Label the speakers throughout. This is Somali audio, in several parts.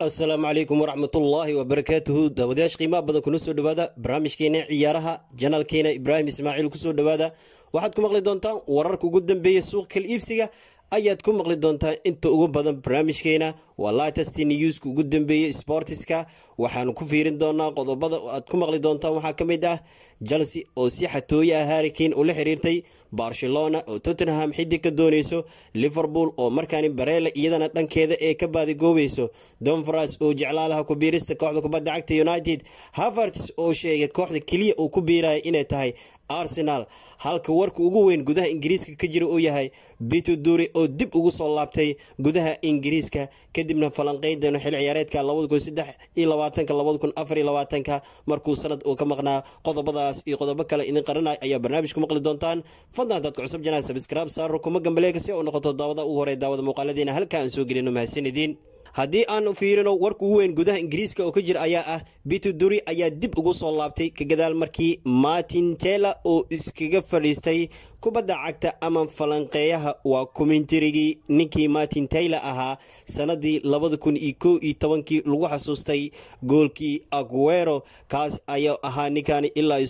Speaker 1: asalaamu calaykum waraxmatullaahi wabarakaatuhu daawadayaasha qiimaha badan kuna soo dhawaada barnaamijkeena ciyaaraha janaalkeena ibraahim ismaaciil kusoo dhawaada waxaad ku maqli doontaan wararka ugu dambeeya suuq kal iibsiga ayaad ku maqli doontaan inta ugu badan barnaamijkeena waa latest newska ugu dambeeyey sportiska waxaanu ku fiirin doonaa qodobada aad ku maqli doontaan waxaa ka mid ah chelsea oo si xatooya ah harrikin ula xiriirtay barcelona oo tottenham xidig ka dooneyso liverpool oo markani bareele iyadana dhankeeda ee ka baadigoobayso donfras oo jeclaalaha kubiirista kooxda kubadda cagta united haverts oo sheegay kooxda keliya uu ku biiraya inay tahay arsenal halka warka ugu weyn gudaha ingiriiska ka jira uu yahay bito duri oo dib ugu soo laabtay gudaha ingiriiska kadibna falanqeydanu xil ciyaareedka iyo iyo labaatanka labaatanka labada kun afar markuu sanad uu ka maqnaa qodobadaas iyo qodobo kale idin qaranay ayaa barnaamijku maqli doontaan fadlan hadaad cusub janaa sabskraib saaro kuma gambaleega si u noqoto daawada ugu horey daawada muuqaaladeena halka aan soo gelino mahadsanidin haddii aan fiirino warka ugu weyn gudaha ingiriiska oo ka jir ayaa ah biter duri ayaa dib ugu soo laabtay kagadaal markii martin tela oo iskaga fadhiistay kubadda cagta ama falanqeeyaha waa komintarigii ninkii martin tayla ahaa sannaddii kii lagu xasuustay goolkii aguero kaas ayaa ahaa ninkaani ilaa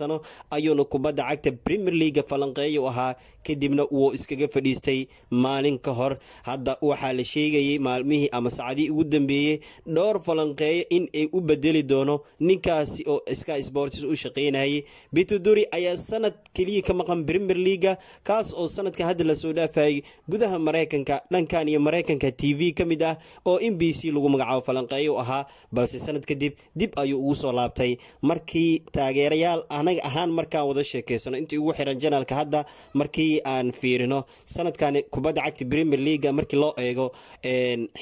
Speaker 1: sano ayuuna kubadda cagta premier leaga falanqeeyu ahaa kadibna wuu iskaga fadhiistay maalin ka hor hadda waxaa la sheegayay maalmihii ama saacadii ugu dambeeyey dhowr falanqeeyo in ay u bedeli doono ninkaasi oo sky sports u shaqeynayay peter ayaa sanad keliya ka maqan premier leaga kaas oo sanadka hadda lasoo dhaafayay gudaha mareykanka dhankan iyo maraykanka t v ka mid ah oo n b c lagu magacaabo falanqeey ahaa balse sanad kadib dib ayuu ugu soo laabtay markii taageerayaal anaga ahaan markaan wada sheekeysano intii ugu xiran janaalka hadda markii aan fiirino sanadkan kubadda cagta premier leaga markii loo eego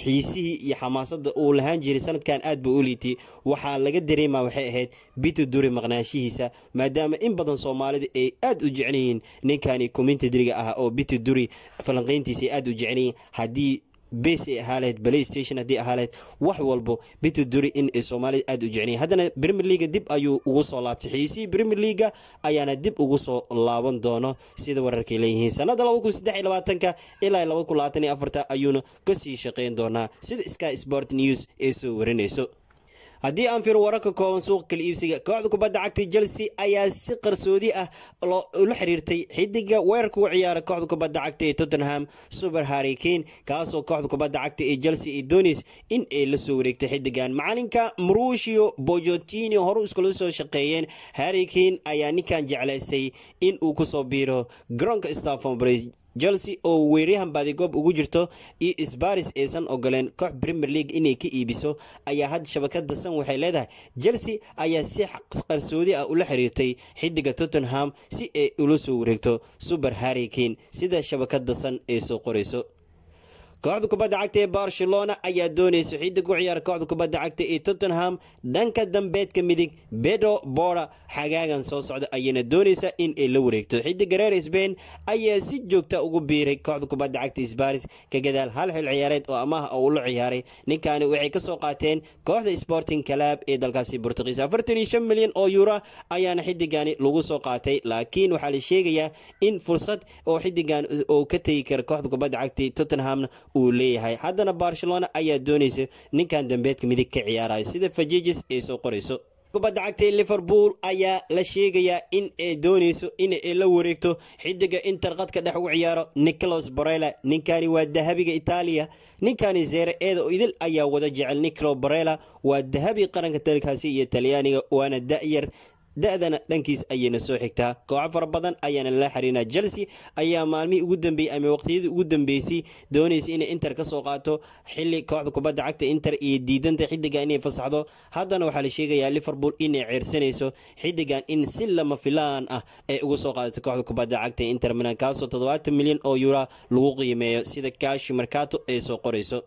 Speaker 1: xiisihii iyo xamaasada uu lahaan jiray sanadkan aad ba u liitay waxaa laga dareemaa waxay ahayd biter duri maqnaanshihiisa maadaama in badan soomaalida ay aad u jecelyihiin ninkani commentadriga ah oo biter duri falanqeyntiisa aad u jeclayihiin haddii bes ay ahaaleed playstation haddii ahaaleed wax walbo biter duri in ay soomaalida aad u jeclayihin haddana premier leaga dib ayuu ugu soo laabtay xiisihii premier leaga ayaana dib ugu soo laaban doono sida wararkay leeyihiin sanada ka ilaa ayuuna kasii shaqeyn doonaa sida sky sport news ee soo warinayso haddii aan fiiro wararka kooban suuqa kala iibsiga kooxda kubadda cagta chelsea ayaa si qarsoodi ah ula xiriirtay xidiga weerarka ugu ciyaara kooxda kubadda cagta ee tottenham super harrikane kaasoo kooxda kubadda cagta ee chelsea ee donis in ay la soo wareegtay xidigan macalinka marushio bojotini horu iskula soo shaqeeyeen harrikane ayaa ninkan jeclaystay in uu kusoo biiro garoonka stafon bridge chelsea oo weeryahan baadigoob ugu jirto iyo sbaris aysan ogoleen koox premier league inay ka iibiso ayaa had shabakada san waxay leedahay chelsea ayaa si qarsoodi ah ula xiriirtay xidiga tottenham si ay ula soo wareegto super harrikin sida shabakada san ay soo qorayso kooxda kubadda cagta ee barcelona ayaa doonaysa xidig u ciyaara kooxda kubadda cagta ee tottenham dhanka dambeedka midig bedo bora xagaagan soo socda ayayna doonaysaa in ay la wareegto xidiga gareer sbain ayaa si joogta ugu biiray kooxda kubadda cagta sbaris ka gadaal hal xil ciyaareed oo amaha oo u ciyaaray ninkaani waxay ka soo qaateen kooxda sporting calaab ee dalkaasi bortugiis afartan iyo shan milyan oo yuura ayaana xidigani lagu soo qaatay laakiin waxaa la sheegayaa in fursad oo xidigan uu ka tegi kara kooxda kubadda cagta tottenhamna uu leeyahay haddana barcelona ayaa doonaysa ninkan dambeedka midig ka ciyaaraya sida fajijis ay soo qorayso kubadda cagtay liverpool ayaa la sheegayaa in ay doonayso in ay la wareegto xidiga inter qadka dhex ugu ciyaaro nicholas borela ninkani waa dahabiga itaaliya ninkani zeere eeda idil ayaa wada jecel nicolo borela waa dahabi qaranka dalkaasi iyo talyaaniga waana da'yar da-dana dhankiis ayayna soo xigtaa kooxo fara badan ayaana lala xiriirinaa chelsea ayaa maalmihii ugu dambeeyey ama waqtiyadii ugu dambeysay doonaysa inay inter ka soo qaato xilli kooxda kubadda cagta inter iyo diidanta xidigan inay fasaxdo haddana waxaa la sheegayaa liverpool inay ceersanayso xidigan in si lama filaan ah ay ugu soo qaadato kooxda kubadda cagta inter milan kaasoo toddobaatan milyan oo yuura lagu qiimeeyo sida kashi markato ay soo qorayso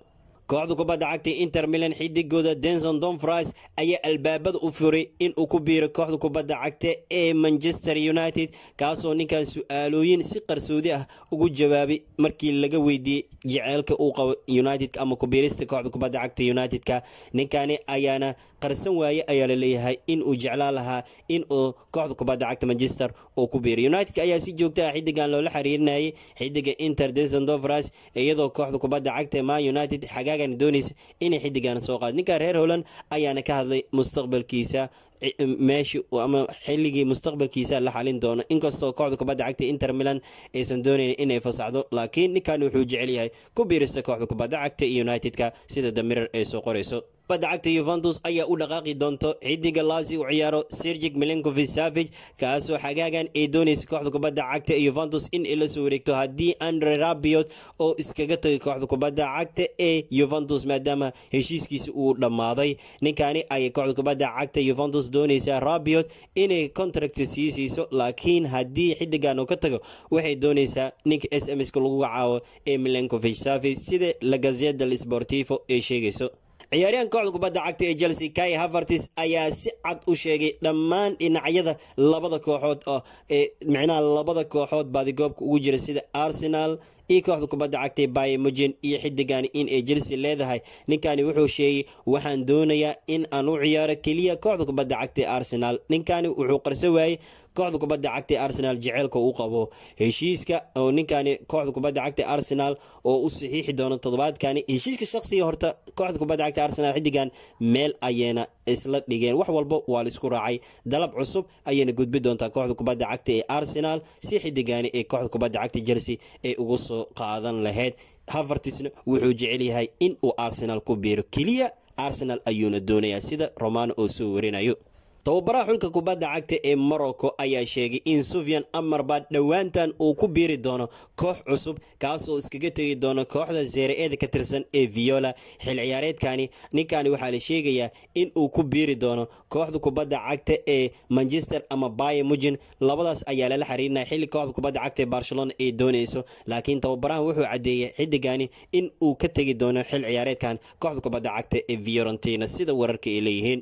Speaker 1: kooxda kubadda cagta inter milan xidigooda denson donfris ayaa albaabada u furay in uu ku biiro kooxda kubadda cagta ee manchester united kaasoo ninkaan su-aalooyin si qarsoodi ah ugu jawaabay markii laga weydiiyey jaceylka uu qabo united ama ku biirista kooxda kubadda cagta united-ka ninkaani ayaana qarsan waaye ayaa la leeyahay in uu jeclaan lahaa in uu kooxda kubadda cagta manchester uu ku biiriyo united ayaa si joogta ah xiddigan loola xiriirinayay xidiga inter desendovras iyadoo kooxda kubadda cagta man united xagaagan doonaysa inay xiddigan soo qaado ninka reer holand ayaana ka hadlay mustaqbalkiisa e, e, meeshi ama xilligii mustaqbalkiisa la xalin doono inkastoo kooxda kubadda cagta inter milan aysan doonayn inay fasaxdo laakiin ninkan wuxuu jecel yahay ku biirista kooxda kubadda cagta united-ka sida damirar ay soo qorayso kubadda cagta yuventus ayaa u dhaqaaqi doonto xidiga laasi u ciyaaro sergic milinkovis savig kaasoo xagaagan ay doonaysa kooxda kubadda cagta ee yuventus in ay la soo wareegto haddii andre rabiot oo iskaga tagay kooxda kubadda cagta ee yuventus maadaama heshiiskiisa uu dhammaaday ninkaani ayay kooxda kubadda cagta yuventus doonaysaa rabiot inay contract sii siiso laakiin haddii xidigan uu ka tago waxay doonaysaa ninka s m s ka lagu gacaawo ee milinkovis savig sida lagazeda sportifo ee sheegayso ciyaaryahan kooxda kubadda cagta ee chelsea kai havertis ayaa si cad u sheegay dhammaan dhinacyada labada kooxood oo ee micnaha labada kooxood baadi goobka ugu jira sida arsenal iyo kooxda kubadda cagtay baymujin iyo xidigani in ay chelsea leedahay ninkani wuxuu sheegay waxaan doonayaa in aan u ciyaaro keliya kooxda kubadda cagtay arsenal ninkani wuxuu qarso waayey kooxda kubadda cagta ee arsenaal jeceylka u qabo heshiiska oo ninkani kooxda kubadda cagta ee arsenal oo u saxiixi doono toddobaadkani heshiiska shaqsiga horta kooxda kubadda cagta arsenal xiddigan meel ayeyna isla dhigeen wax walba waa laisku raacay dalab cusub ayayna gudbi doontaa kooxda kubadda cagta ee arsenal si xiddigaani ee kooxda kubadda cagta chelsea ay uga soo qaadan lahayd havertisna wuxuu jecel yahay in uu arsenaal ku biiro keliya arsenal ayuuna doonayaa sida romano oo soo warinayo tababaraha xulka kubadda cagta ee morocco ayaa sheegay in sufyan amarbad dhowaantan uu ku biiri doono koox cusub kaasoo iskaga tegi doono kooxda zeere-eeda ka tirsan ee viola xil ciyaareedkani ninkani waxaa la sheegayaa in uu ku biiri doono kooxda kubadda cagta ee manchester ama baya mujin labadaas ayaa lala xiriirinaya xilli kooxda kubadda cagta ee barcelona ay doonayso laakiin tababarahan wuxuu cadeeyay xidigani in uu ka tegi doono xil ciyaareedkan kooxda kubadda cagta ee fiorentina sida wararka ay leeyihiin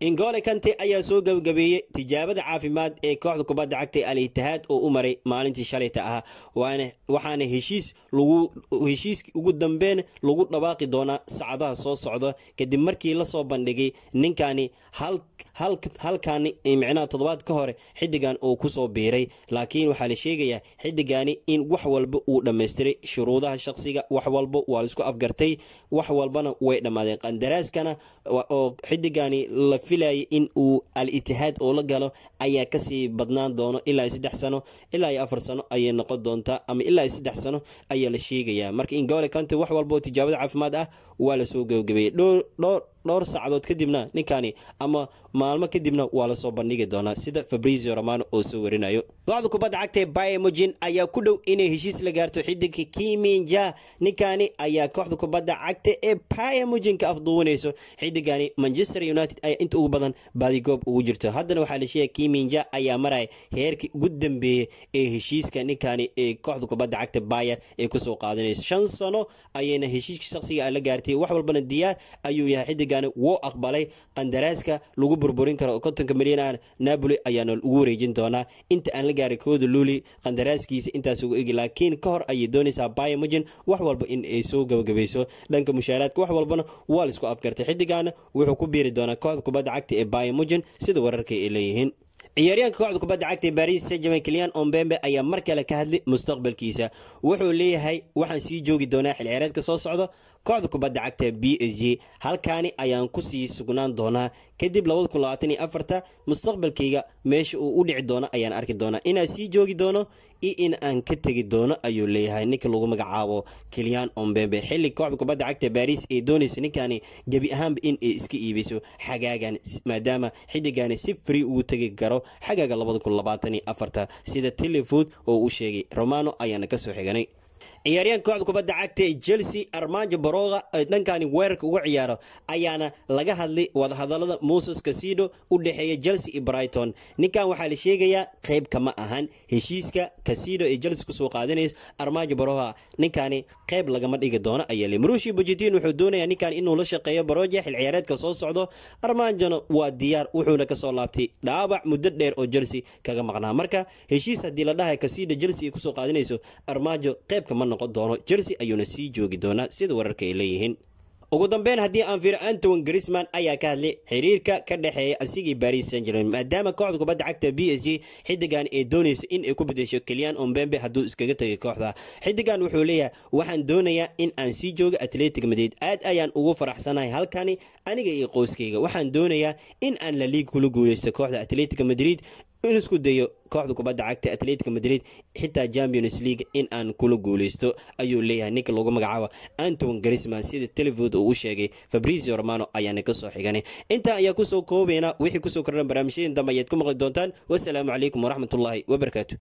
Speaker 1: ingole kante ayaa soo gabagabeeyey tijaabada caafimaad ee kooxda kubadda cagta al itihaad oo u maray maalintii shalayta ahaa waxaana heshiis heshiiskii ugu dambeen lagu dhawaaqi doonaa sacadaha soo socda kadib markii lasoo bandhigay ninkani halkani micnaha toddobaad ka hore xidigan uu kusoo biiray laakiin waxaa la sheegayaa xiddigani in wax walba uu dhammaystiray shuruudaha shaqsiga wax walba waa laisku afgartay wax walbana way dhammaadeen qandaraaskana oo xiddigani filaya in uu al itihaad uula galo ayaa kasii badnaan doono ilaa saddex sano ilaa iyo afar sano ayay noqon doontaa ama ilaa saddex sano ayaa la sheegayaa marka in gobole county wax walbao tijaabada caafimaad ah waa lasoo gabagabeeyey dhowr saacadood kadibna ninkani ama maalmo kadibna waa lasoo bandhigi doonaa sida fabrizio romano oo soo warinayo kooxda kubadda cagtae bymogin ayaa ku dhow inay heshiis la gaarto xidigka kiminja ninkani ayaa kooxda kubadda cagta ee bymojinka afduuwanayso xidigani manchester united ayaa inta ugu badan baadigoob ugu jirto haddana waxaa la sheegay kiminja ayaa maraya heerkii ugu dambeeyey ee heshiiska ninkani ee kooxda kubadda cagta bayer ee kusoo qaadanayso shan sano ayayna heshiiska shaqsiga ah la gaartay qaatay wax walbana diyaar ayuu yahay xidigani wuu aqbalay qandaraaska lagu burburin karo kontonka milyan ah napoli ayaana ugu wareejin doonaa inta aan la gaarin kooda luuli qandaraaskiisa intaas ugu egi laakiin ka hor ayay doonaysaa baymujin wax walba in ay soo gabagabayso dhanka mushaaraadka wax walbana waa laisku afgartay xidigana wuxuu ku biiri doonaa kooxda kubadda cagta ee baymujin sida wararka ay leeyihiin ciyaaryahanka kooxda kubadda cagta ee baris saint kilian ombembe ayaa mar kale ka hadlay mustaqbalkiisa wuxuu leeyahay waxaan sii joogi doonaa xilciyaareedka soo socda kooxda kubadda cagta b s j halkaani ayaan kusii sugnaan doonaa kadib mustaqbalkayga meesha uu u dhici doono ayaan arki doonaa inaan sii joogi doono iyo in aan ka tegi doono ayuu leeyahay ninka lagu magacaabo kiliyan ombembe xilli kooxda kubadda cagta baris ay doonaysa ninkaani gebi ahaanba in ay iska iibiso xagaagan maadaama xidigaani si free ugu tegi karo xagaaga sida telefood oo u sheegay romano ayaana kasoo xiganay ciyaaryahan kooxda kubadda cagta ee chelsea armanjo baroga dhankani weerarka ugu ciyaaro ayaana laga hadlay wadahadalada muses kasido u dhexeeya chelsea iyo brighton ninkan waxaa la sheegayaa qayb kama ahan heshiiska kasido ee chelsea kusoo qaadanayso armanjo baroga ninkani qayb lagama dhigi doono ayaa marushi bujitiin wuxuu doonayaa ninkan inuu la shaqeeyo baroja xil ciyaareedka soo socdo armanjona waa diyaar wuxuuna kasoo laabtay dhaawac muddo dheer oo chelsea kaga maqnaa marka heshiis haddii la dhahay kasido chelsea ay kusoo qaadanayso armanjo qaybkama noqon noqon doono chelsea ayuuna sii joogi doonaa sida wararka ay leeyihiin ugu dambeyn haddii aan fiiro anton grisman ayaa ka hadlay xiriirka ka dhexeeya asigii baris san german maadaama kooxda kubadda cagta b s g xidigan ee doonaysa in ay ku bedesho keliyan ombembe hadduu iskaga tegay kooxda xidigan wuxuu leeyahay waxaan doonayaa in aan sii joogo atletic madrid aad ayaan ugu faraxsanahay halkani aniga iyo qoyskayga waxaan doonayaa in aan la liig kula guuleysto kooxda atletic madrid in isku dayo kooxda kubadda cagta atletica madrid xitaa champions league in aan kula guuleysto ayuu leeyahay ninka lagu magacaabo anton grisman sida televood uu u sheegay fabricio romano ayaana kasoo xiganay intaa ayaa kusoo koobeyna wixii kusoo kordhan barnaamijyadeen dambe ayaad ku maqli doontaan wasalaamu calaykum waraxmatullaahi wabarakaatu